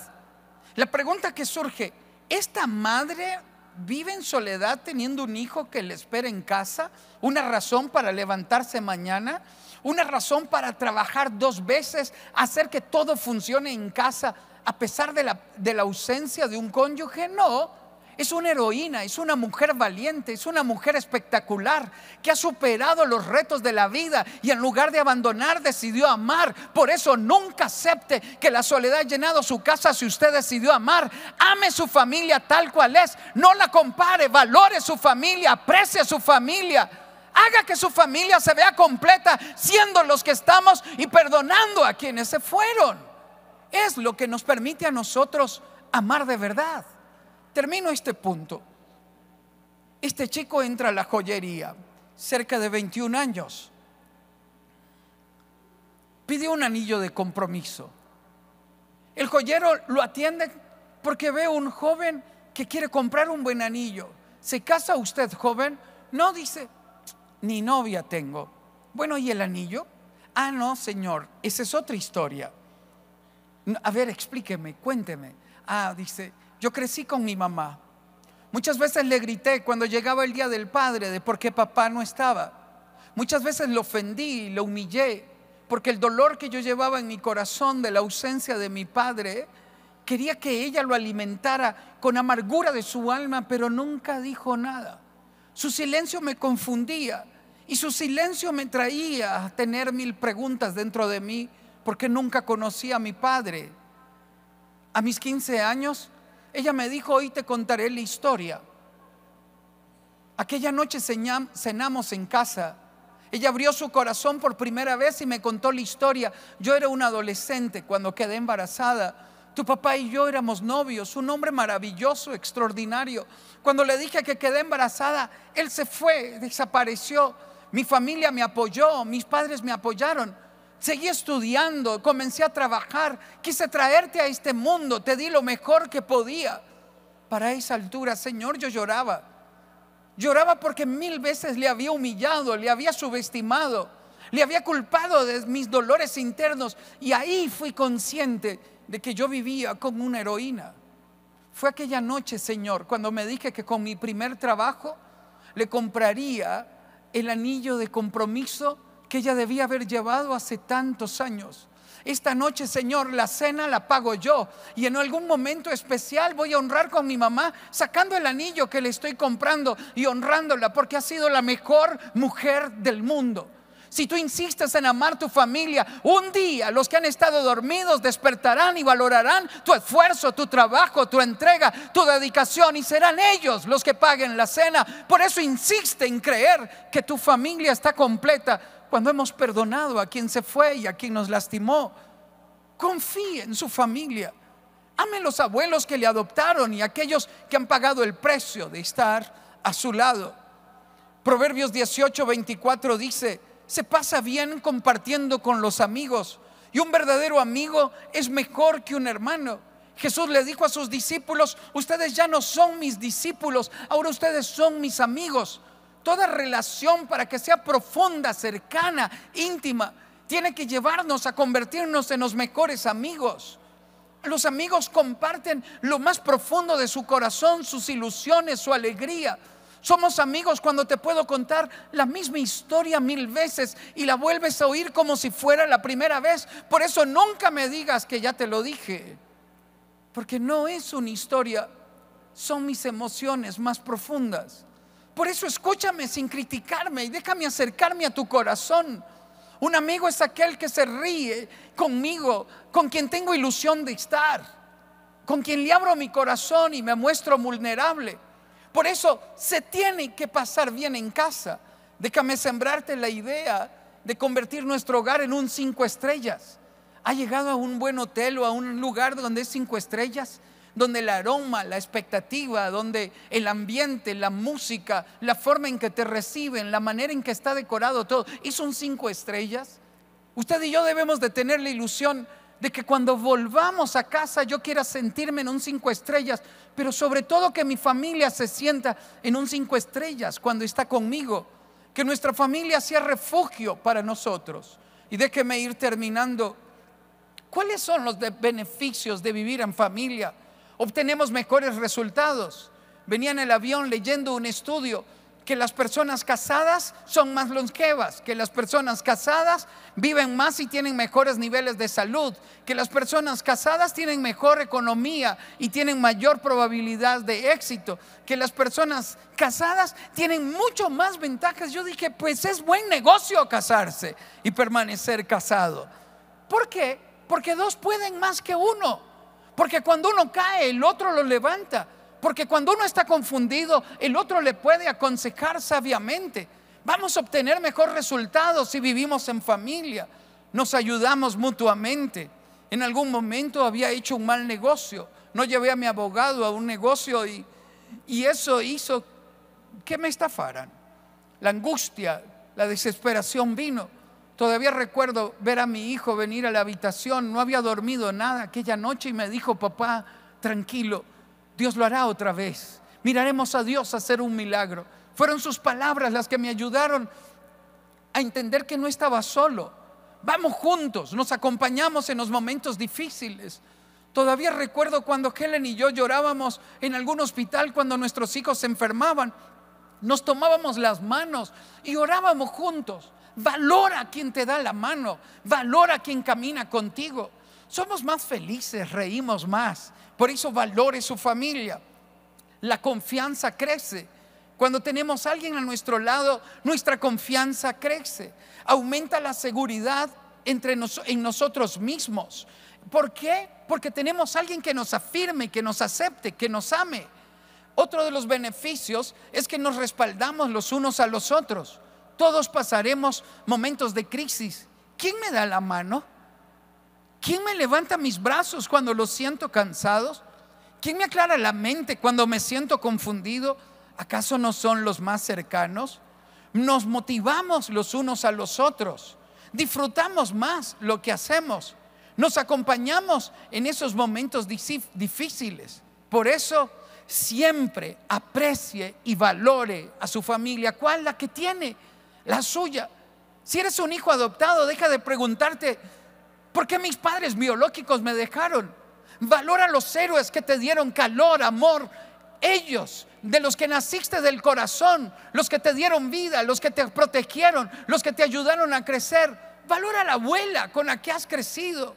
La pregunta que surge, ¿esta madre vive en soledad teniendo un hijo que le espera en casa, una razón para levantarse mañana, una razón para trabajar dos veces, hacer que todo funcione en casa a pesar de la, de la ausencia de un cónyuge. No, es una heroína, es una mujer valiente, es una mujer espectacular que ha superado los retos de la vida y en lugar de abandonar decidió amar. Por eso nunca acepte que la soledad ha llenado su casa si usted decidió amar. Ame su familia tal cual es, no la compare, valore su familia, aprecie su familia. Haga que su familia se vea completa siendo los que estamos y perdonando a quienes se fueron. Es lo que nos permite a nosotros amar de verdad. Termino este punto. Este chico entra a la joyería, cerca de 21 años. Pide un anillo de compromiso. El joyero lo atiende porque ve un joven que quiere comprar un buen anillo. ¿Se casa usted, joven? No, dice, ni novia tengo. Bueno, ¿y el anillo? Ah, no, señor, esa es otra historia. A ver, explíqueme, cuénteme. Ah, dice, yo crecí con mi mamá. Muchas veces le grité cuando llegaba el día del padre de por qué papá no estaba. Muchas veces lo ofendí, lo humillé, porque el dolor que yo llevaba en mi corazón de la ausencia de mi padre, quería que ella lo alimentara con amargura de su alma, pero nunca dijo nada. Su silencio me confundía y su silencio me traía a tener mil preguntas dentro de mí, porque nunca conocí a mi padre. A mis 15 años ella me dijo, hoy te contaré la historia. Aquella noche cenamos en casa. Ella abrió su corazón por primera vez y me contó la historia. Yo era un adolescente cuando quedé embarazada. Tu papá y yo éramos novios, un hombre maravilloso, extraordinario. Cuando le dije que quedé embarazada, él se fue, desapareció. Mi familia me apoyó, mis padres me apoyaron seguí estudiando, comencé a trabajar, quise traerte a este mundo, te di lo mejor que podía. Para esa altura, Señor, yo lloraba. Lloraba porque mil veces le había humillado, le había subestimado, le había culpado de mis dolores internos y ahí fui consciente de que yo vivía como una heroína. Fue aquella noche, Señor, cuando me dije que con mi primer trabajo le compraría el anillo de compromiso que ella debía haber llevado hace tantos años. Esta noche, Señor, la cena la pago yo. Y en algún momento especial voy a honrar con mi mamá sacando el anillo que le estoy comprando y honrándola porque ha sido la mejor mujer del mundo. Si tú insistes en amar tu familia, un día los que han estado dormidos despertarán y valorarán tu esfuerzo, tu trabajo, tu entrega, tu dedicación y serán ellos los que paguen la cena. Por eso insiste en creer que tu familia está completa cuando hemos perdonado a quien se fue y a quien nos lastimó. Confíe en su familia. Ame los abuelos que le adoptaron y aquellos que han pagado el precio de estar a su lado. Proverbios 18, 24 dice, se pasa bien compartiendo con los amigos y un verdadero amigo es mejor que un hermano. Jesús le dijo a sus discípulos, ustedes ya no son mis discípulos, ahora ustedes son mis amigos. Toda relación para que sea profunda, cercana, íntima, tiene que llevarnos a convertirnos en los mejores amigos. Los amigos comparten lo más profundo de su corazón, sus ilusiones, su alegría. Somos amigos cuando te puedo contar la misma historia mil veces y la vuelves a oír como si fuera la primera vez. Por eso nunca me digas que ya te lo dije. Porque no es una historia, son mis emociones más profundas. Por eso escúchame sin criticarme y déjame acercarme a tu corazón. Un amigo es aquel que se ríe conmigo, con quien tengo ilusión de estar, con quien le abro mi corazón y me muestro vulnerable. Por eso se tiene que pasar bien en casa. Déjame sembrarte la idea de convertir nuestro hogar en un cinco estrellas. ¿Ha llegado a un buen hotel o a un lugar donde es cinco estrellas? donde el aroma, la expectativa, donde el ambiente, la música, la forma en que te reciben, la manera en que está decorado todo, ¿es un cinco estrellas. Usted y yo debemos de tener la ilusión de que cuando volvamos a casa yo quiera sentirme en un cinco estrellas, pero sobre todo que mi familia se sienta en un cinco estrellas cuando está conmigo, que nuestra familia sea refugio para nosotros. Y déjeme ir terminando. ¿Cuáles son los beneficios de vivir en familia? obtenemos mejores resultados. Venía en el avión leyendo un estudio que las personas casadas son más longevas, que las personas casadas viven más y tienen mejores niveles de salud, que las personas casadas tienen mejor economía y tienen mayor probabilidad de éxito, que las personas casadas tienen mucho más ventajas. Yo dije, pues es buen negocio casarse y permanecer casado. ¿Por qué? Porque dos pueden más que uno. Porque cuando uno cae, el otro lo levanta. Porque cuando uno está confundido, el otro le puede aconsejar sabiamente. Vamos a obtener mejor resultados si vivimos en familia. Nos ayudamos mutuamente. En algún momento había hecho un mal negocio. No llevé a mi abogado a un negocio y, y eso hizo que me estafaran. La angustia, la desesperación vino. Todavía recuerdo ver a mi hijo venir a la habitación, no había dormido nada aquella noche y me dijo, papá, tranquilo, Dios lo hará otra vez. Miraremos a Dios hacer un milagro. Fueron sus palabras las que me ayudaron a entender que no estaba solo. Vamos juntos, nos acompañamos en los momentos difíciles. Todavía recuerdo cuando Helen y yo llorábamos en algún hospital cuando nuestros hijos se enfermaban. Nos tomábamos las manos y orábamos juntos. Valora a quien te da la mano. Valora a quien camina contigo. Somos más felices, reímos más. Por eso valore su familia. La confianza crece. Cuando tenemos a alguien a nuestro lado, nuestra confianza crece. Aumenta la seguridad entre en nosotros mismos. ¿Por qué? Porque tenemos a alguien que nos afirme, que nos acepte, que nos ame. Otro de los beneficios es que nos respaldamos los unos a los otros. Todos pasaremos momentos de crisis. ¿Quién me da la mano? ¿Quién me levanta mis brazos cuando los siento cansados? ¿Quién me aclara la mente cuando me siento confundido? ¿Acaso no son los más cercanos? Nos motivamos los unos a los otros. Disfrutamos más lo que hacemos. Nos acompañamos en esos momentos difíciles. Por eso siempre aprecie y valore a su familia, cual la que tiene la suya. Si eres un hijo adoptado, deja de preguntarte, ¿por qué mis padres biológicos me dejaron? Valora a los héroes que te dieron calor, amor, ellos, de los que naciste del corazón, los que te dieron vida, los que te protegieron, los que te ayudaron a crecer. Valora a la abuela con la que has crecido,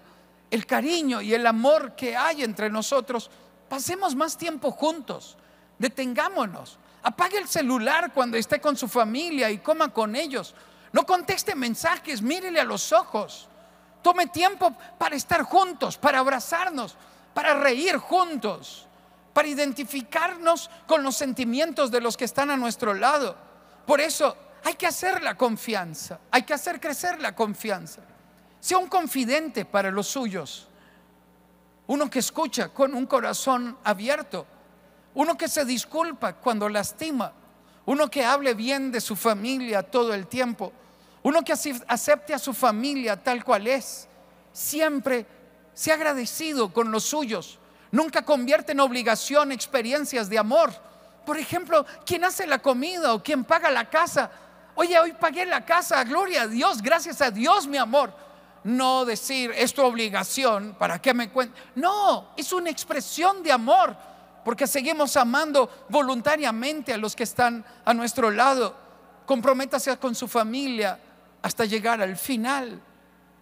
el cariño y el amor que hay entre nosotros. Pasemos más tiempo juntos, detengámonos, Apague el celular cuando esté con su familia y coma con ellos. No conteste mensajes, mírele a los ojos. Tome tiempo para estar juntos, para abrazarnos, para reír juntos, para identificarnos con los sentimientos de los que están a nuestro lado. Por eso hay que hacer la confianza, hay que hacer crecer la confianza. Sea un confidente para los suyos, uno que escucha con un corazón abierto. Uno que se disculpa cuando lastima. Uno que hable bien de su familia todo el tiempo. Uno que acepte a su familia tal cual es. Siempre sea agradecido con los suyos. Nunca convierte en obligación experiencias de amor. Por ejemplo, quien hace la comida o quien paga la casa. Oye, hoy pagué la casa, gloria a Dios, gracias a Dios, mi amor. No decir, es tu obligación, ¿para qué me cuentas? No, es una expresión de amor porque seguimos amando voluntariamente a los que están a nuestro lado. Comprométase con su familia hasta llegar al final.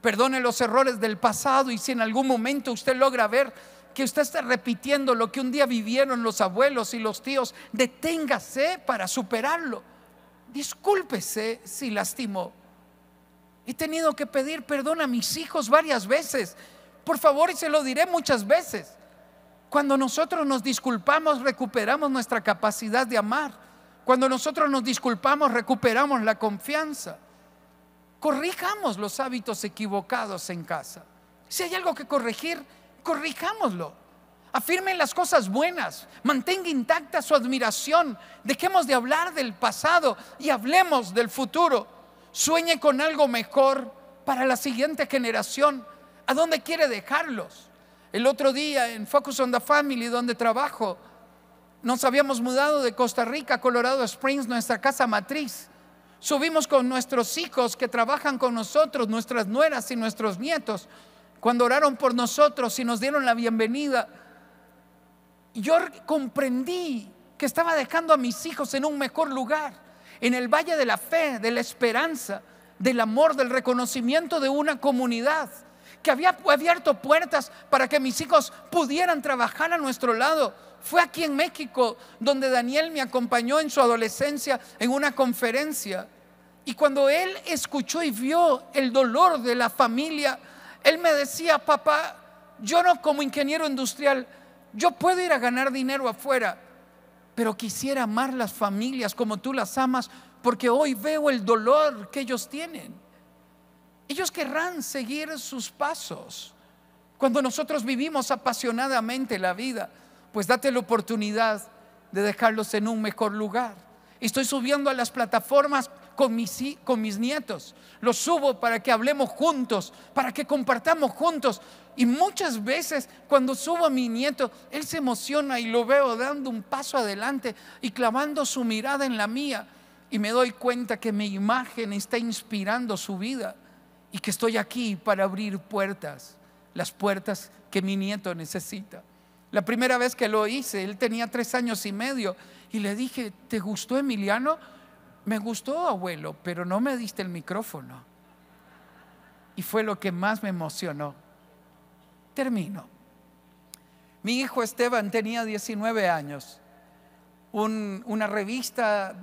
Perdone los errores del pasado y si en algún momento usted logra ver que usted está repitiendo lo que un día vivieron los abuelos y los tíos, deténgase para superarlo. Discúlpese si lastimó. He tenido que pedir perdón a mis hijos varias veces. Por favor, y se lo diré muchas veces. Cuando nosotros nos disculpamos, recuperamos nuestra capacidad de amar. Cuando nosotros nos disculpamos, recuperamos la confianza. Corrijamos los hábitos equivocados en casa. Si hay algo que corregir, corrijámoslo. Afirmen las cosas buenas, mantenga intacta su admiración, dejemos de hablar del pasado y hablemos del futuro. Sueñe con algo mejor para la siguiente generación. ¿A dónde quiere dejarlos? El otro día en Focus on the Family, donde trabajo, nos habíamos mudado de Costa Rica a Colorado Springs, nuestra casa matriz. Subimos con nuestros hijos que trabajan con nosotros, nuestras nueras y nuestros nietos, cuando oraron por nosotros y nos dieron la bienvenida. Yo comprendí que estaba dejando a mis hijos en un mejor lugar, en el valle de la fe, de la esperanza, del amor, del reconocimiento de una comunidad que había abierto puertas para que mis hijos pudieran trabajar a nuestro lado. Fue aquí en México donde Daniel me acompañó en su adolescencia en una conferencia. Y cuando él escuchó y vio el dolor de la familia, él me decía, papá, yo no como ingeniero industrial, yo puedo ir a ganar dinero afuera, pero quisiera amar las familias como tú las amas, porque hoy veo el dolor que ellos tienen. Ellos querrán seguir sus pasos. Cuando nosotros vivimos apasionadamente la vida, pues date la oportunidad de dejarlos en un mejor lugar. Estoy subiendo a las plataformas con mis, con mis nietos. Los subo para que hablemos juntos, para que compartamos juntos. Y muchas veces cuando subo a mi nieto, él se emociona y lo veo dando un paso adelante y clavando su mirada en la mía. Y me doy cuenta que mi imagen está inspirando su vida y que estoy aquí para abrir puertas, las puertas que mi nieto necesita. La primera vez que lo hice, él tenía tres años y medio y le dije, ¿te gustó Emiliano? Me gustó, abuelo, pero no me diste el micrófono. Y fue lo que más me emocionó. Termino. Mi hijo Esteban tenía 19 años. una revista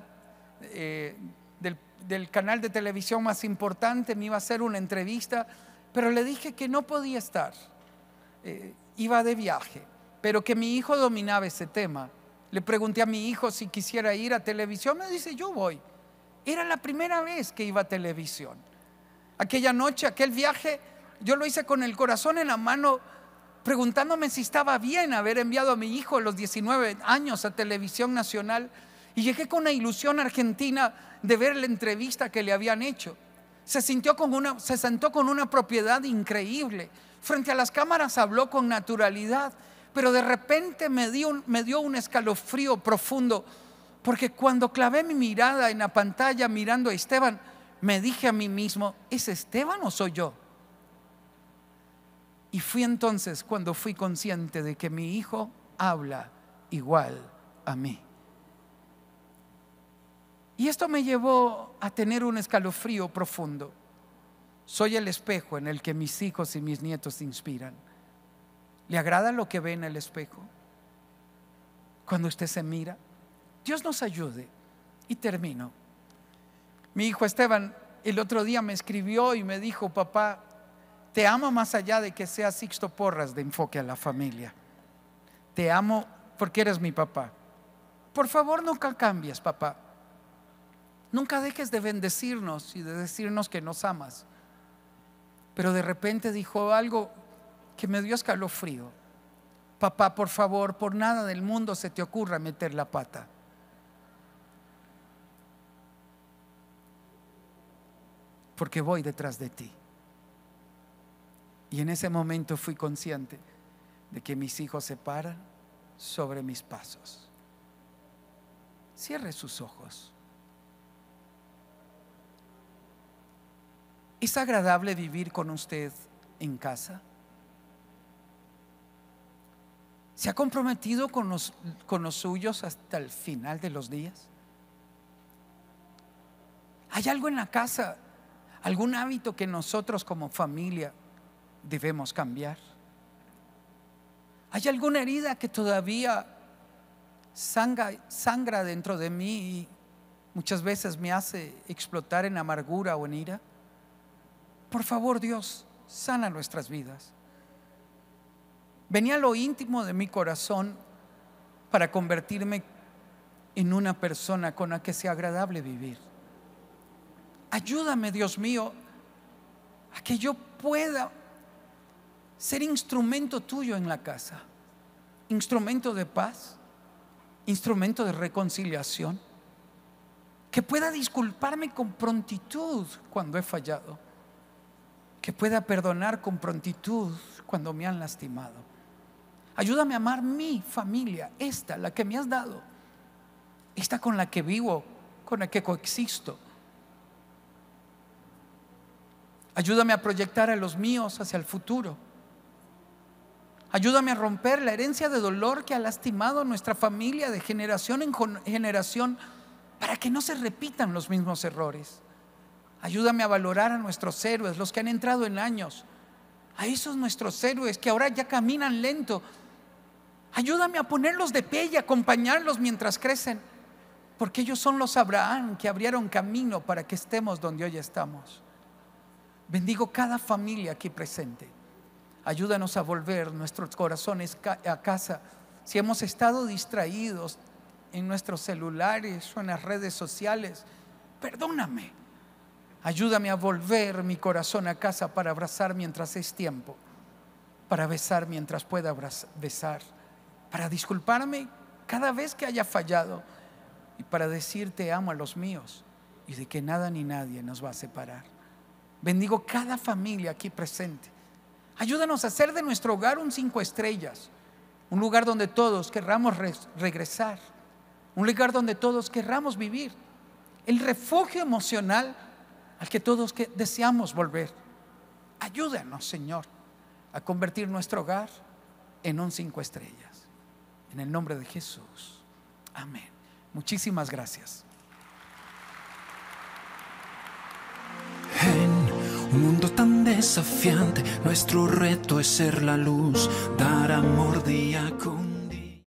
eh, del, canal de televisión más importante, me iba a hacer una entrevista, pero le dije que no podía estar, eh, iba de viaje, pero que mi hijo dominaba ese tema. Le pregunté a mi hijo si quisiera ir a televisión, me dice, yo voy. Era la primera vez que iba a televisión. Aquella noche, aquel viaje, yo lo hice con el corazón en la mano, preguntándome si estaba bien haber enviado a mi hijo a los 19 años a televisión nacional. Y llegué con una ilusión argentina de ver la entrevista que le habían hecho. Se, sintió con una, se sentó con una propiedad increíble. Frente a las cámaras habló con naturalidad, pero de repente me dio, me dio un escalofrío profundo, porque cuando clavé mi mirada en la pantalla mirando a Esteban, me dije a mí mismo, ¿es Esteban o soy yo? Y fui entonces cuando fui consciente de que mi hijo habla igual a mí. Y esto me llevó a tener un escalofrío profundo. Soy el espejo en el que mis hijos y mis nietos se inspiran. ¿Le agrada lo que ve en el espejo? Cuando usted se mira. Dios nos ayude. Y termino. Mi hijo Esteban el otro día me escribió y me dijo, papá, te amo más allá de que seas Sixto Porras de enfoque a la familia. Te amo porque eres mi papá. Por favor, nunca cambies, papá. Nunca dejes de bendecirnos y de decirnos que nos amas. Pero de repente dijo algo que me dio escalofrío. Papá, por favor, por nada del mundo se te ocurra meter la pata. Porque voy detrás de ti. Y en ese momento fui consciente de que mis hijos se paran sobre mis pasos. Cierre sus ojos. ¿Es agradable vivir con usted en casa? ¿Se ha comprometido con los, con los suyos hasta el final de los días? ¿Hay algo en la casa, algún hábito que nosotros como familia debemos cambiar? ¿Hay alguna herida que todavía sangra, sangra dentro de mí y muchas veces me hace explotar en amargura o en ira? Por favor, Dios, sana nuestras vidas. Venía lo íntimo de mi corazón para convertirme en una persona con la que sea agradable vivir. Ayúdame, Dios mío, a que yo pueda ser instrumento tuyo en la casa, instrumento de paz, instrumento de reconciliación, que pueda disculparme con prontitud cuando he fallado que pueda perdonar con prontitud cuando me han lastimado. Ayúdame a amar mi familia, esta, la que me has dado, esta con la que vivo, con la que coexisto. Ayúdame a proyectar a los míos hacia el futuro. Ayúdame a romper la herencia de dolor que ha lastimado nuestra familia de generación en generación para que no se repitan los mismos errores. Ayúdame a valorar a nuestros héroes, los que han entrado en años, a esos nuestros héroes que ahora ya caminan lento. Ayúdame a ponerlos de pie y acompañarlos mientras crecen, porque ellos son los Abraham que abrieron camino para que estemos donde hoy estamos. Bendigo cada familia aquí presente. Ayúdanos a volver nuestros corazones a casa. Si hemos estado distraídos en nuestros celulares o en las redes sociales, perdóname. Ayúdame a volver mi corazón a casa para abrazar mientras es tiempo, para besar mientras pueda besar, para disculparme cada vez que haya fallado y para decirte amo a los míos y de que nada ni nadie nos va a separar. Bendigo cada familia aquí presente. Ayúdanos a hacer de nuestro hogar un cinco estrellas, un lugar donde todos querramos regresar, un lugar donde todos querramos vivir. El refugio emocional al que todos que deseamos volver. Ayúdanos, Señor, a convertir nuestro hogar en un cinco estrellas. En el nombre de Jesús. Amén. Muchísimas gracias. En un mundo tan desafiante, nuestro reto es ser la luz, dar amor día con